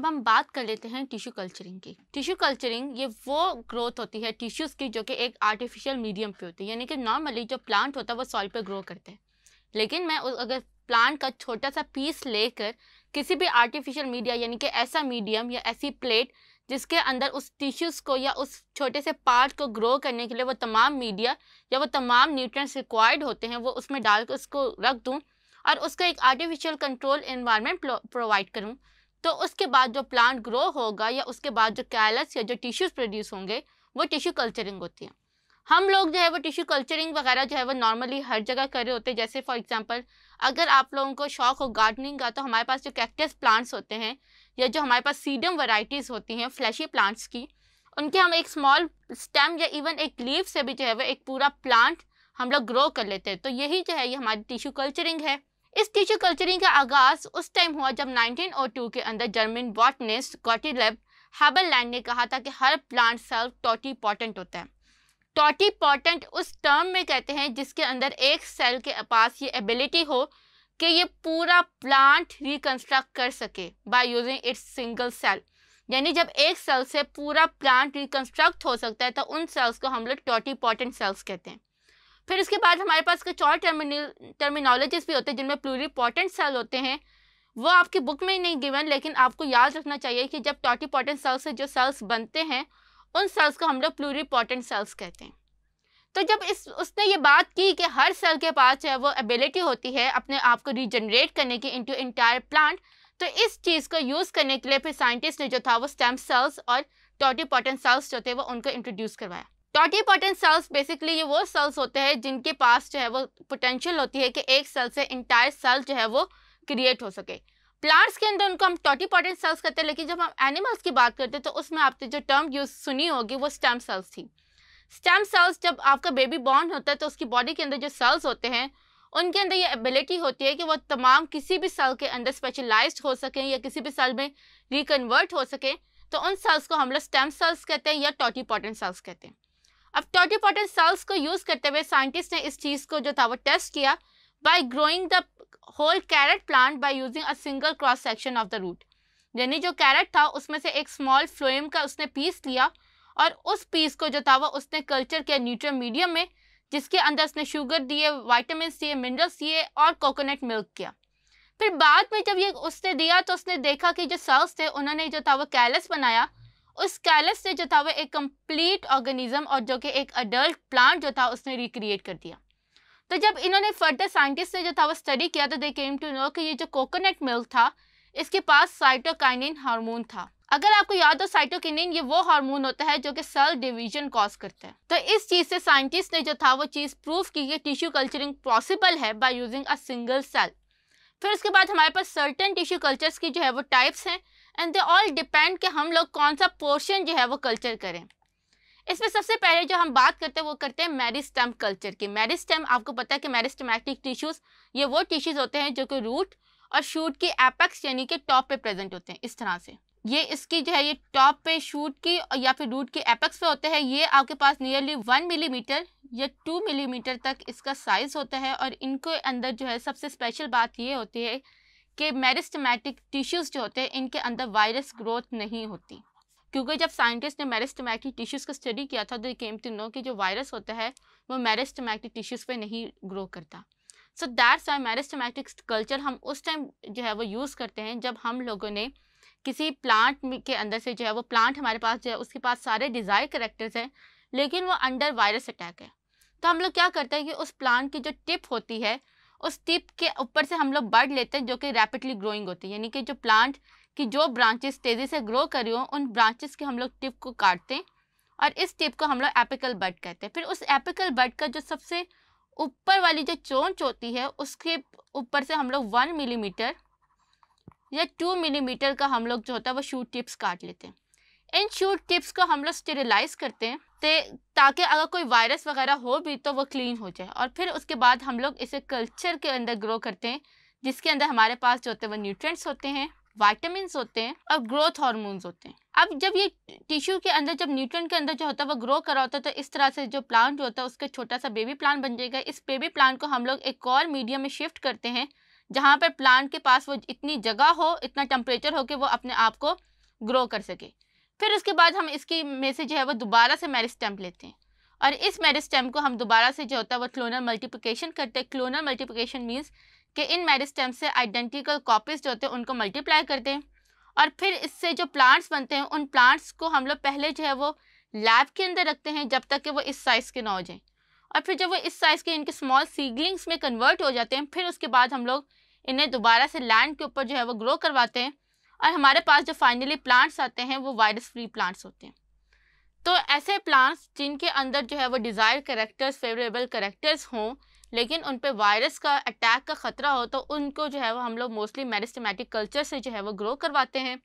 अब हम बात कर लेते हैं टिश्यू कल्चरिंग की टिश्यू कल्चरिंग ये वो ग्रोथ होती है टिश्यूज़ की जो कि एक आर्टिफिशियल मीडियम पे होती है यानी कि नॉर्मली जो प्लांट होता है वो सॉइल पे ग्रो करते हैं लेकिन मैं अगर प्लांट का छोटा सा पीस लेकर किसी भी आर्टिफिशियल मीडिया यानी कि ऐसा मीडियम या ऐसी प्लेट जिसके अंदर उस टिश्यूज़ को या उस छोटे से पार्ट को ग्रो करने के लिए वो तमाम मीडिया या वो तमाम न्यूट्रिएंट्स रिक्वायर्ड होते हैं वो उसमें डाल कर उसको रख दूँ और उसका एक आर्टिफिशियल कंट्रोल इन्वायरमेंट प्रोवाइड करूँ तो उसके बाद जो प्लांट ग्रो होगा या उसके बाद जो कैलस या जो टिश्यूज प्रोड्यूस होंगे वो टिश्यू कल्चरिंग होती है हम लोग जो है वो टिश्यू कल्चरिंग वगैरह जो है वो नॉर्मली हर जगह कर रहे होते हैं जैसे फॉर एग्जांपल अगर आप लोगों को शौक हो गार्डनिंग का तो हमारे पास जो कैक्टस प्लांट्स होते हैं या जो हमारे पास सीडम वराइटीज़ होती हैं फ्लैशी प्लांट्स की उनके हम एक स्मॉल स्टेम या इवन एक लीव से भी जो है वो एक पूरा प्लांट हम लोग ग्रो कर लेते हैं तो यही जो है ये हमारी टिश्यू कल्चरिंग है इस टिश्यू कल्चरिंग का आगाज उस टाइम हुआ जब 1902 के अंदर जर्मन बॉटनिस्ट गॉटीलेब हैबरलैंड ने कहा था कि हर प्लांट सेल्फ पॉटेंट होता है पॉटेंट उस टर्म में कहते हैं जिसके अंदर एक सेल के पास ये एबिलिटी हो कि ये पूरा प्लांट रिकन्स्ट्रक्ट कर सके by using its single cell यानी जब एक सेल से पूरा प्लांट रिकन्स्ट्रक्ट हो सकता है तो उन सेल्स को हम लोग पॉटेंट सेल्स कहते हैं फिर इसके बाद हमारे पास कुछ और टर्मिनल टर्मिनोलॉजीज भी होते हैं जिनमें प्लूरीपोर्टेंट सेल होते हैं वो आपकी बुक में ही नहीं गिवन लेकिन आपको याद रखना चाहिए कि जब टॉटीपोटेंट सेल्स से जो सेल्स बनते हैं उन सेल्स को हम लोग प्लूरीपोटेंट सेल्स कहते हैं तो जब इस उसने ये बात की कि हर सेल के पास जो है वो एबिलिटी होती है अपने आप को रीजनरेट करने की इंटू इंटायर प्लांट तो इस चीज़ को यूज़ करने के लिए फिर साइंटिस्ट ने जो था वो स्टेम सेल्स और टॉटीपोटेंट सेल्स जो थे वो उनको इंट्रोड्यूस करवाया टॉटीपोटेंट सेल्स बेसिकली ये वो सेल्स होते हैं जिनके पास जो है वो पोटेंशियल होती है कि एक सेल से इंटायर सेल जो है वो क्रिएट हो सके प्लांट्स के अंदर उनको हम टॉटीपोटेंट सेल्स कहते हैं लेकिन जब हम एनिमल्स की बात करते हैं तो उसमें आपने जो टर्म यूज सुनी होगी वो स्टेम सेल्स थी स्टेम सेल्स जब आपका बेबी बॉर्न होता है तो उसकी बॉडी के अंदर जो सेल्स होते हैं उनके अंदर ये एबिलिटी होती है कि वो तमाम किसी भी सेल के अंदर स्पेशलाइज हो सकें या किसी भी सेल में रिकन्वर्ट हो सकें तो उन सेल्स को हम लोग स्टेम सेल्स कहते हैं या टॉटीपोटेंट सेल्स कहते हैं अब टॉटिपोटेंट सेल्स को यूज़ करते हुए साइंटिस्ट ने इस चीज़ को जो था वो टेस्ट किया by growing the whole carrot plant by using a single cross section of the root यानी जो कैरेट था उसमें से एक स्मॉल फ्लोएम का उसने पीस लिया और उस पीस को जो था वो उसने कल्चर किया न्यूट्रल मीडियम में जिसके अंदर उसने शुगर दिए वाइटामिन दिए मिनरल्स दिए और कोकोनट मिल्क किया फिर बाद में जब ये उसने दिया तो उसने देखा कि जो सेल्स थे उन्होंने जो था वो कैलस बनाया उस कैलस से जो था वो एक कंप्लीट ऑर्गेनिज्म और जो कि एक अडल्ट प्लांट जो था उसने रिक्रिएट कर दिया तो जब इन्होंने फर्दर साइंटिस्ट ने जो था वो स्टडी किया तो दे केम टू नो कि ये जो कोकोनट मिल्क था इसके पास साइटोकाइनिन हार्मोन था अगर आपको याद हो साइटोकिनिन ये वो हार्मोन होता है जो कि सेल डिवीजन कॉज करता है तो इस चीज से साइंटिस्ट ने जो था वो चीज प्रूव की कि टिश्यू कल्चरिंग पॉसिबल है by using a single cell फिर उसके बाद हमारे पास सर्टन टिश्यू कल्चर्स की जो है वो टाइप्स हैं एंड दे ऑल डिपेंड कि हम लोग कौन सा पोर्शन जो है वो कल्चर करें इसमें सबसे पहले जो हम बात करते हैं वो करते हैं मेरिस्टम कल्चर की मेरिस्टम आपको पता है कि मेरिस्टमैटिक टिश्यूज ये वो टिश्यूज होते हैं जो कि रूट और शूट की एपेक्स यानी कि टॉप पे प्रेजेंट होते हैं इस तरह से ये इसकी जो है ये टॉप पे शूट की या फिर रूट के एपेक्स पे होते हैं ये आपके पास नियरली वन मिलीमीटर या टू मिलीमीटर तक इसका साइज़ होता है और इनके अंदर जो है सबसे स्पेशल बात ये होती है कि मेरिस्टमेटिक टिश्यूज़ जो होते हैं इनके अंदर वायरस ग्रोथ नहीं होती क्योंकि जब साइंटिस्ट ने मेरिस्टमैटिक टिश्यूज़ का स्टडी किया था तो केम टू नो कि जो वायरस होता है वो मेरिस्टमैटिक टिश्यूज़ पे नहीं ग्रो करता so that's why meristematic culture हम उस टाइम जो है वो यूज़ करते हैं जब हम लोगों ने किसी प्लांट के अंदर से जो है वो प्लांट हमारे पास जो है उसके पास सारे डिज़ायर करेक्टर्स हैं लेकिन वो अंडर वायरस अटैक है तो हम लोग क्या करते हैं कि उस प्लांट की जो टिप होती है उस टिप के ऊपर से हम लोग बर्ड लेते हैं जो कि रैपिडली ग्रोइंग होती है यानी कि जो प्लांट की जो ब्रांचेस तेज़ी से ग्रो कर रही हो उन ब्रांचेस के हम लोग टिप को काटते हैं और इस टिप को हम लोग एपिकल बर्ड कहते हैं फिर उस एपिकल बर्ड का जो सबसे ऊपर वाली जो चोंच होती है उसके ऊपर से हम लोग वन मिलीमीटर या टू मिलीमीटर का हम लोग जो होता है वो शूट टिप्स काट लेते हैं इन शूट टिप्स को हम लोग स्टेरिलाइज करते हैं ते ताकि अगर कोई वायरस वगैरह हो भी तो वो क्लीन हो जाए और फिर उसके बाद हम लोग इसे कल्चर के अंदर ग्रो करते हैं जिसके अंदर हमारे पास जो होते हैं वो न्यूट्रेंट्स होते हैं वाइटामिन होते हैं और ग्रोथ हॉर्मोन्स होते हैं अब जब ये टिश्यू के अंदर जब न्यूट्रन के अंदर जो होता है वो ग्रो करा होता है तो इस तरह से जो प्लांट जो होता है उसका छोटा सा बेबी प्लांट बन जाएगा इस बेबी प्लांट को हम लोग एक और मीडियम में शिफ्ट करते हैं जहाँ पर प्लांट के पास वो इतनी जगह हो इतना टेम्परेचर हो कि वो अपने आप को ग्रो कर सके फिर उसके बाद हम इसकी में से जो है वो दोबारा से स्टैम्प लेते हैं और इस स्टैम्प को हम दोबारा से जो होता है वो क्लोनल मल्टीप्लिकेशन करते हैं क्लोनल मल्टीप्लिकेशन मीन्स कि इन स्टैम्प से आइडेंटिकल कॉपीज जो होते हैं उनको मल्टीप्लाई करते हैं और फिर इससे जो प्लांट्स बनते हैं उन प्लांट्स को हम लोग पहले जो है वो लैब के अंदर रखते हैं जब तक कि वो इस साइज़ के ना हो जाएँ और फिर जब वो इस साइज़ के इनके स्मॉल सीडलिंग्स में कन्वर्ट हो जाते हैं फिर उसके बाद हम लोग इन्हें दोबारा से लैंड के ऊपर जो है वो ग्रो करवाते हैं और हमारे पास जो फाइनली प्लांट्स आते हैं वो वायरस फ्री प्लांट्स होते हैं तो ऐसे प्लांट्स जिनके अंदर जो है वो डिज़ायर करेक्टर्स फेवरेबल करेक्टर्स हों लेकिन उन पर वायरस का अटैक का ख़तरा हो तो उनको जो है वो हम लोग मोस्टली मेरिस्टमेटिक कल्चर से जो है वो ग्रो करवाते हैं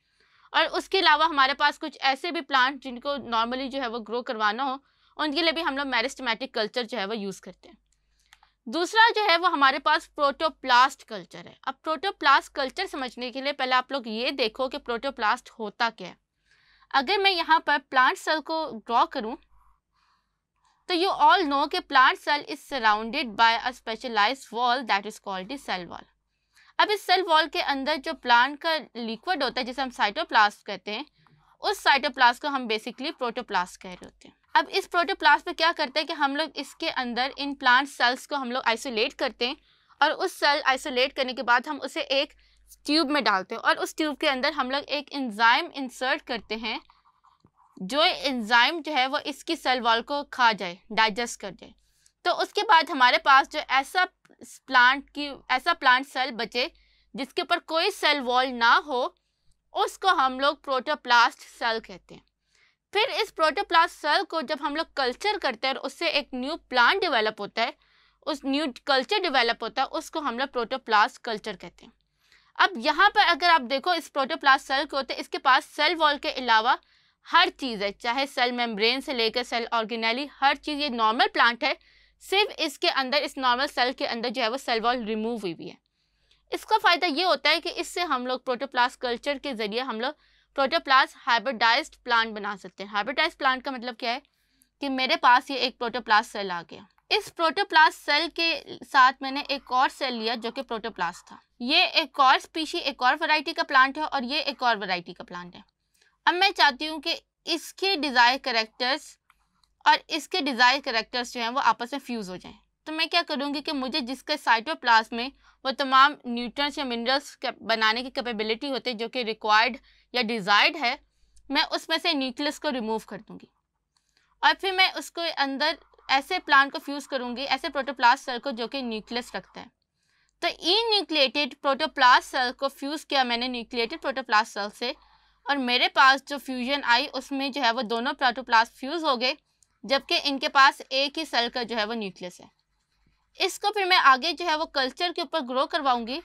और उसके अलावा हमारे पास कुछ ऐसे भी प्लांट जिनको नॉर्मली जो है वो ग्रो करवाना हो उनके लिए भी हम लोग मेरिस्टमेटिक कल्चर जो है वो यूज़ करते हैं दूसरा जो है वो हमारे पास प्रोटोप्लास्ट कल्चर है अब प्रोटोप्लास्ट कल्चर समझने के लिए पहले आप लोग ये देखो कि प्रोटोप्लास्ट होता क्या है अगर मैं यहाँ पर प्लांट सेल को ड्रॉ करूँ तो यू ऑल नो कि plant cell is surrounded by a specialize wall that is called the cell wall अब इस सेल वॉल के अंदर जो प्लांट का लिक्विड होता है जिसे हम साइटोप्लास्ट कहते हैं उस साइटोप्लास्ट को हम बेसिकली प्रोटोप्लास्ट कह रहे होते हैं अब इस प्रोटोप्लास्ट में क्या करते हैं कि हम लोग इसके अंदर इन प्लांट सेल्स को हम लोग आइसोलेट करते हैं और उस सेल आइसोलेट करने के बाद हम उसे एक ट्यूब में डालते हैं और उस ट्यूब के अंदर हम लोग एक इंजाइम इंसर्ट करते हैं जो इंजाइम जो है वो इसकी सेल वॉल को खा जाए डाइजेस्ट कर जाए तो उसके बाद हमारे पास जो ऐसा प्लांट की ऐसा प्लांट सेल बचे जिसके ऊपर कोई सेल वॉल ना हो उसको हम लोग प्रोटोप्लास्ट सेल कहते हैं फिर इस प्रोटोप्लास्ट सेल को जब हम लोग कल्चर करते हैं और उससे एक न्यू प्लांट डेवलप होता है उस न्यू कल्चर डेवलप होता है उसको हम लोग प्रोटोप्लास्ट कल्चर कहते हैं अब यहाँ पर अगर आप देखो इस प्रोटोप्लास्ट सेल को होते तो हैं इसके पास सेल वॉल के अलावा हर चीज़ है चाहे सेल मेम्ब्रेन से लेकर सेल ऑर्गेनली हर चीज़ ये नॉर्मल प्लांट है सिर्फ इसके अंदर इस नॉर्मल सेल के अंदर जो है वो सेल वॉल रिमूव हुई हुई है इसका फ़ायदा ये होता है कि इससे हम लोग प्रोटोप्लास्ट कल्चर के ज़रिए हम लोग प्रोटोप्लास्ट हाइब्रिडाइज्ड प्लांट बना सकते हैं हाइब्रिडाइज्ड प्लांट का मतलब क्या है कि मेरे पास ये एक प्रोटोप्लास्ट सेल आ गया इस प्रोटोप्लास्ट सेल के साथ मैंने एक और सेल लिया जो कि प्रोटोप्लास्ट था ये एक और स्पीशी एक और वैरायटी का प्लांट है और ये एक और वैरायटी का प्लांट है अब मैं चाहती हूँ कि इसके डिज़ायर करेक्टर्स और इसके डिज़ायर करेक्टर्स जो हैं वो आपस में फ्यूज़ हो जाएं तो मैं क्या करूँगी कि मुझे जिसके साइटोप्लास्ट में वो तमाम न्यूट्रंस या मिनरल्स बनाने की कैपेबिलिटी होती है जो कि रिक्वायर्ड या डिज़ायर्ड है मैं उसमें से न्यूक्लियस को रिमूव कर दूँगी और फिर मैं उसके अंदर ऐसे प्लांट को फ्यूज़ करूँगी ऐसे प्रोटोप्लास्ट सेल को जो कि न्यूक्लियस रखते हैं तो ई न्यूक्लिएटेड प्रोटोप्लास्ट सेल को फ्यूज़ किया मैंने न्यूक्लिएटेड प्रोटोप्लास्ट सेल से और मेरे पास जो फ्यूजन आई उसमें जो है वो दोनों प्रोटोप्लास्ट फ्यूज़ हो गए जबकि इनके पास एक ही सेल का जो है वो न्यूक्लियस है इसको फिर मैं आगे जो है वो कल्चर के ऊपर ग्रो करवाऊंगी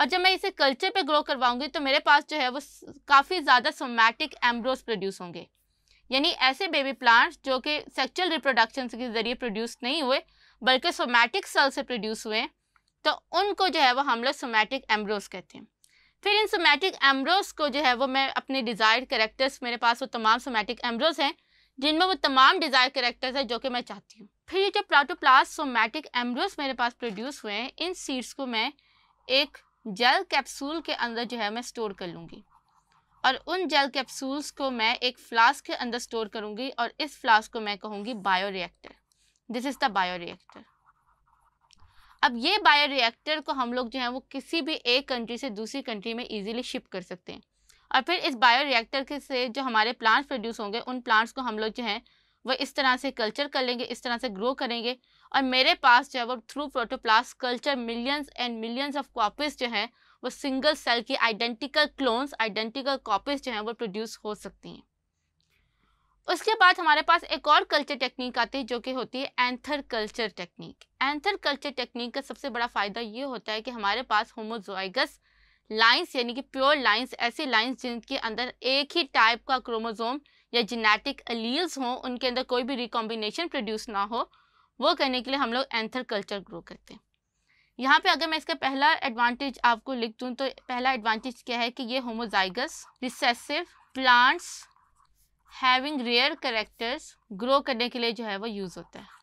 और जब मैं इसे कल्चर पे ग्रो करवाऊंगी तो मेरे पास जो है वो काफ़ी ज़्यादा सोमैटिक एम्ब्रोज प्रोड्यूस होंगे यानी ऐसे बेबी प्लांट्स जो कि सेक्चुअल रिप्रोडक्शन के ज़रिए प्रोड्यूस नहीं हुए बल्कि सोमैटिक सेल से प्रोड्यूस हुए तो उनको जो है वो हम लोग सोमैटिक एम्ब्रोज कहते हैं फिर इन सोमैटिक एम्ब्रोज को जो है वो मैं अपने डिज़ायर्ड करेक्टर्स मेरे पास वो तमाम सोमैटिक एम्ब्रोज हैं जिनमें वो तमाम डिज़ायर करेक्टर्स हैं जो कि मैं चाहती हूँ फिर ये जो प्लाटोप्लास्ट सोमैटिक एम्ब्रियोस मेरे पास प्रोड्यूस हुए हैं इन सीड्स को मैं एक जेल कैप्सूल के अंदर जो है मैं स्टोर कर लूँगी और उन जेल कैप्सूल्स को मैं एक फ्लास्क के अंदर स्टोर करूँगी और इस फ्लास्क को मैं कहूँगी bioreactor this is the bioreactor अब ये बायो रिएक्टर को हम लोग जो है वो किसी भी एक कंट्री से दूसरी कंट्री में इजीली शिप कर सकते हैं और फिर इस बायो रिएक्टर के से जो हमारे प्लांट्स प्रोड्यूस होंगे उन प्लांट्स को हम लोग जो है वो इस तरह से कल्चर कर लेंगे इस तरह से ग्रो करेंगे और मेरे पास जो है वो through protoplast culture millions and millions of copies जो हैं वो सिंगल सेल की आइडेंटिकल क्लोन्स आइडेंटिकल कॉपीज जो हैं वो प्रोड्यूस हो सकती हैं उसके बाद हमारे पास एक और कल्चर टेक्निक आती है जो कि होती है anther culture technique anther culture technique का सबसे बड़ा फ़ायदा ये होता है कि हमारे पास होमोजोइगस लाइंस यानी कि प्योर लाइंस ऐसी लाइंस जिनके अंदर एक ही टाइप का क्रोमोजोम या जेनेटिक अलील्स हों उनके अंदर कोई भी रिकॉम्बिनेशन प्रोड्यूस ना हो वो करने के लिए हम लोग एंथर कल्चर ग्रो करते हैं यहाँ पे अगर मैं इसका पहला एडवांटेज आपको लिख दूँ तो पहला एडवांटेज क्या है कि ये homozygous recessive plants having rare characters grow करने के लिए जो है वो यूज़ होता है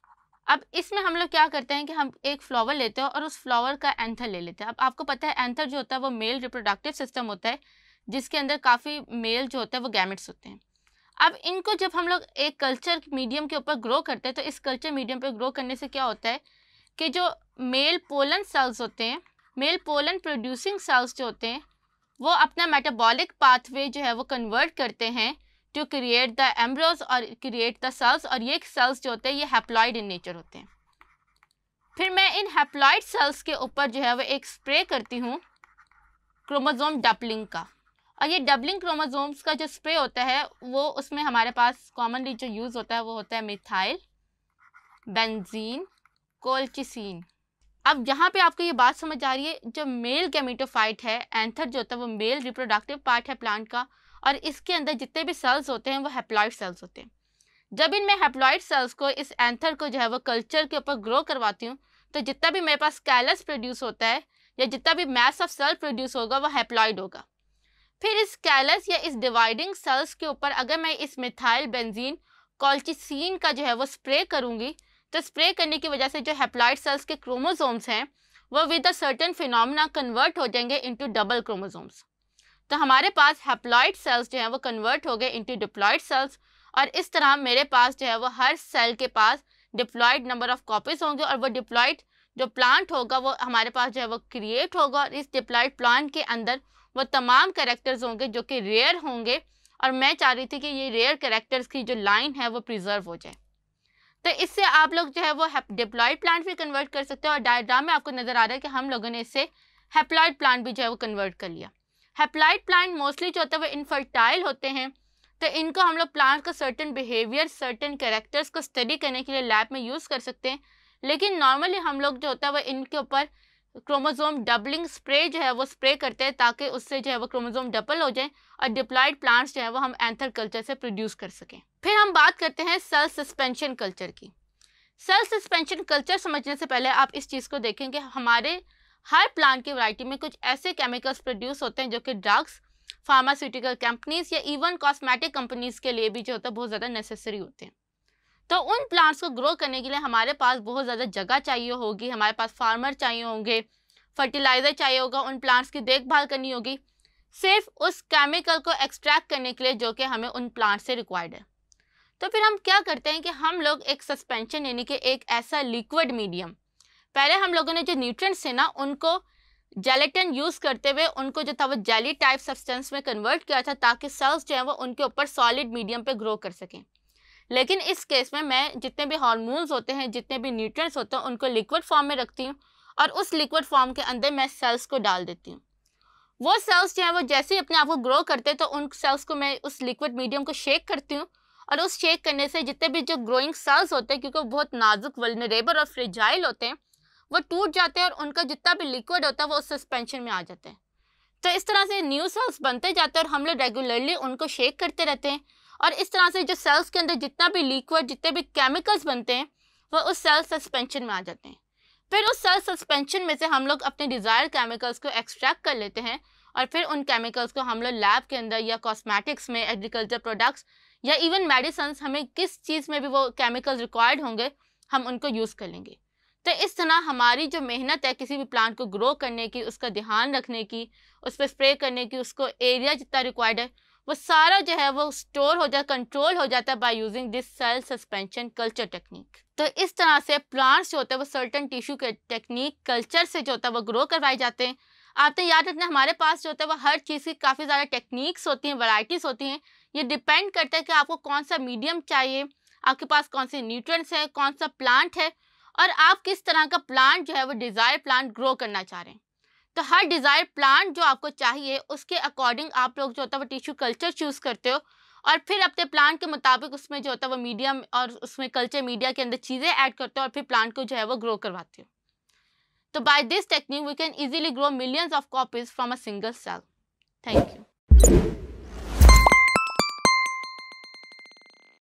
अब इसमें हम लोग क्या करते हैं कि हम एक फ्लावर लेते हैं और उस फ्लावर का एंथर ले लेते हैं अब आपको पता है एंथर जो होता है वो मेल रिप्रोडक्टिव सिस्टम होता है जिसके अंदर काफ़ी मेल जो होता है वो गैमिट्स होते हैं अब इनको जब हम लोग एक कल्चर मीडियम के ऊपर ग्रो करते हैं तो इस कल्चर मीडियम पर ग्रो करने से क्या होता है कि जो मेल पोलन सेल्स होते हैं मेल पोलन प्रोड्यूसिंग सेल्स जो होते हैं वो अपना मेटाबॉलिक पाथवे जो है वो कन्वर्ट करते हैं टू क्रिएट द एम्ब्रोज और क्रिएट द सेल्स और ये सेल्स जो होते हैं ये हैप्लॉइड इन नेचर होते हैं फिर मैं इन हैप्लॉइड सेल्स के ऊपर जो है वो एक स्प्रे करती हूँ क्रोमोजोम डपलिंग का और ये डबलिंग क्रोमोजोम्स का जो स्प्रे होता है वो उसमें हमारे पास कॉमनली जो यूज़ होता है वो होता है मिथाइल बेंजीन कोल्चिसिन अब यहाँ पे आपको ये बात समझ आ रही है जो मेल गेमिटोफाइट है एंथर जो होता है वो मेल रिप्रोडक्टिव पार्ट है प्लांट का और इसके अंदर जितने भी सेल्स होते हैं वो हेप्लॉइड सेल्स होते हैं जब इन मैं हेप्लॉइड सेल्स को इस एंथर को जो है वो कल्चर के ऊपर ग्रो करवाती हूँ तो जितना भी मेरे पास कैलस प्रोड्यूस होता है या जितना भी मैस ऑफ सेल प्रोड्यूस होगा वो हेप्लॉइड होगा फिर इस कैलस या इस डिवाइडिंग सेल्स के ऊपर अगर मैं इस मिथाइल बेंजीन कॉल्चिसिन का जो है वो स्प्रे करूँगी तो स्प्रे करने की वजह से जो हेप्लाइड सेल्स के क्रोमोजोम्स हैं वो with a certain phenomena convert हो जाएंगे इंटू डबल क्रोमोजोम्स तो हमारे पास हेप्लाइड सेल्स जो हैं वो कन्वर्ट हो गए इंटू डिप्लॉयड सेल्स और इस तरह मेरे पास जो है वो हर सेल के पास डिप्लॉयड नंबर ऑफ कॉपीज होंगे और वह डिप्लॉयड जो प्लांट होगा वो हमारे पास जो है वो क्रिएट होगा और इस डिप्लॉयड प्लांट के अंदर वो तमाम करेक्टर्स होंगे जो कि रेयर होंगे और मैं चाह रही थी कि ये रेयर करेक्टर्स की जो लाइन है वो प्रिजर्व हो जाए तो इससे आप लोग जो है वो डिप्लॉयड प्लांट भी कन्वर्ट कर सकते हो और डायग्राम में आपको नज़र आ रहा है कि हम लोगों ने इससे हेप्लॉयड प्लांट भी जो है वो कन्वर्ट कर लिया हेप्लॉयड प्लांट मोस्टली जो होता है वो इनफर्टाइल होते हैं तो इनको हम लोग प्लांट का सर्टन बिहेवियर सर्टन कैरेक्टर्स को स्टडी करने के लिए लैब में यूज़ कर सकते हैं लेकिन नॉर्मली हम लोग जो होता है वो इनके ऊपर क्रोमोजोम डबलिंग स्प्रे जो है वो स्प्रे करते हैं ताकि उससे जो है वो क्रोमोजोम डबल हो जाए और डिप्लॉयड प्लांट्स जो है वो हम एंथर कल्चर से प्रोड्यूस कर सकें फिर हम बात करते हैं सेल सस्पेंशन कल्चर की सेल सस्पेंशन कल्चर समझने से पहले आप इस चीज़ को देखें कि हमारे हर प्लांट की वैरायटी में कुछ ऐसे केमिकल्स प्रोड्यूस होते हैं जो कि ड्रग्स फार्मास्यूटिकल कंपनीज या इवन कॉस्मेटिक कंपनीज के लिए भी जो होता है बहुत ज़्यादा नेसेसरी होते हैं तो उन प्लांट्स को ग्रो करने के लिए हमारे पास बहुत ज़्यादा जगह चाहिए होगी हमारे पास फार्मर चाहिए होंगे फर्टिलाइज़र चाहिए होगा उन प्लांट्स की देखभाल करनी होगी सिर्फ उस केमिकल को एक्सट्रैक्ट करने के लिए जो कि हमें उन प्लांट से रिक्वायर्ड है तो फिर हम क्या करते हैं कि हम लोग एक सस्पेंशन यानी कि एक ऐसा लिक्विड मीडियम पहले हम लोगों ने जो न्यूट्रिएंट्स थे ना उनको जेलेटिन यूज़ करते हुए उनको जो था वो जेली टाइप सब्सटेंस में कन्वर्ट किया था ताकि सेल्स जो हैं वो उनके ऊपर सॉलिड मीडियम पे ग्रो कर सकें लेकिन इस केस में मैं जितने भी हार्मोन्स होते हैं जितने भी न्यूट्रिएंट्स होते हैं उनको लिक्विड फॉर्म में रखती हूँ और उस लिक्विड फॉर्म के अंदर मैं सेल्स को डाल देती हूँ वो सेल्स जो हैं वो जैसे ही अपने आप को ग्रो करते हैं तो उन सेल्स को मैं उस लिक्विड मीडियम को शेक करती हूँ और उस शेक करने से जितने भी जो ग्रोइंग सेल्स होते हैं क्योंकि वो बहुत नाजुक वलनरेबल और फ्रिजाइल होते हैं वो टूट जाते हैं और उनका जितना भी लिक्विड होता है वो उस सस्पेंशन में आ जाते हैं तो इस तरह से न्यू सेल्स बनते जाते हैं और हम लोग रेगुलरली उनको शेक करते रहते हैं और इस तरह से जो सेल्स के अंदर जितना भी लिक्विड जितने भी केमिकल्स बनते हैं वो उस सेल सस्पेंशन में आ जाते हैं फिर उस सेल सस्पेंशन में से हम लोग अपने डिज़ायर केमिकल्स को एक्सट्रैक्ट कर लेते हैं और फिर उन केमिकल्स को हम लोग लैब के अंदर या कॉस्मेटिक्स में एग्रीकल्चर प्रोडक्ट्स या इवन मेडिसन हमें किस चीज़ में भी वो केमिकल्स रिक्वायर्ड होंगे हम उनको यूज़ कर लेंगे तो इस तरह हमारी जो मेहनत है किसी भी प्लांट को ग्रो करने की उसका ध्यान रखने की उस पर स्प्रे करने की उसको एरिया जितना रिक्वायर्ड है वो सारा जो है वो स्टोर हो जाता कंट्रोल हो जाता है by using this cell suspension culture technique तो इस तरह से प्लांट्स जो होते हैं वो सर्टन टिश्यू के टेक्निक कल्चर से जो होता है वो ग्रो करवाए जाते हैं आपने तो याद रखना हमारे पास जो होता है वो हर चीज़ की काफ़ी ज़्यादा टेक्निक्स होती हैं वराइटीज़ होती हैं ये डिपेंड करता है कि आपको कौन सा मीडियम चाहिए आपके पास कौन से न्यूट्रंट्स हैं कौन सा प्लांट है और आप किस तरह का प्लांट जो है वो डिज़ायर प्लांट ग्रो करना चाह रहे हैं तो हर डिज़ायर प्लांट जो आपको चाहिए उसके अकॉर्डिंग आप लोग जो होता है वो टिश्यू कल्चर चूज़ करते हो और फिर अपने प्लांट के मुताबिक उसमें जो होता है वो मीडिया और उसमें कल्चर मीडिया के अंदर चीज़ें ऐड करते हो और फिर प्लांट को जो है वो ग्रो करवाते हो तो by this technique we can easily grow millions of copies from a single cell thank you